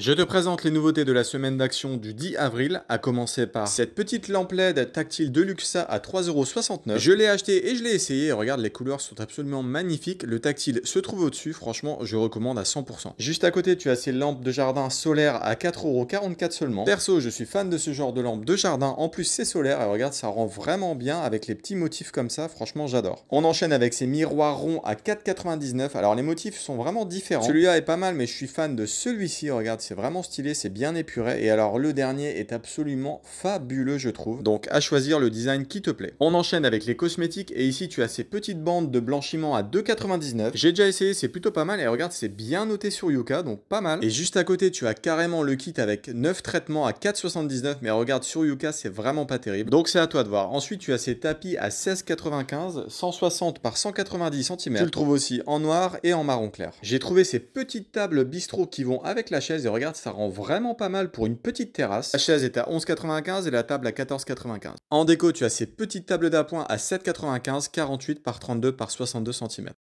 Je te présente les nouveautés de la semaine d'action du 10 avril, à commencer par cette petite lampe LED tactile de Luxa à 3,69€. Je l'ai acheté et je l'ai essayé, regarde les couleurs sont absolument magnifiques, le tactile se trouve au-dessus, franchement je recommande à 100%. Juste à côté tu as ces lampes de jardin solaires à 4,44€ seulement. Perso je suis fan de ce genre de lampe de jardin, en plus c'est solaire et regarde ça rend vraiment bien avec les petits motifs comme ça, franchement j'adore. On enchaîne avec ces miroirs ronds à 4,99€, alors les motifs sont vraiment différents. Celui-là est pas mal mais je suis fan de celui-ci, regarde c'est vraiment stylé, c'est bien épuré. Et alors le dernier est absolument fabuleux je trouve. Donc à choisir le design qui te plaît. On enchaîne avec les cosmétiques et ici tu as ces petites bandes de blanchiment à 2,99. J'ai déjà essayé, c'est plutôt pas mal et regarde c'est bien noté sur Yuka donc pas mal. Et juste à côté tu as carrément le kit avec 9 traitements à 4,79 mais regarde sur Yuka c'est vraiment pas terrible. Donc c'est à toi de voir. Ensuite tu as ces tapis à 16,95, 160 par 190 cm. Tu le trouves aussi en noir et en marron clair. J'ai trouvé ces petites tables bistrot qui vont avec la chaise et regarde, ça rend vraiment pas mal pour une petite terrasse. La chaise est à 11,95 et la table à 14,95. En déco, tu as ces petites tables d'appoint à 7,95, 48 par 32 par 62 cm.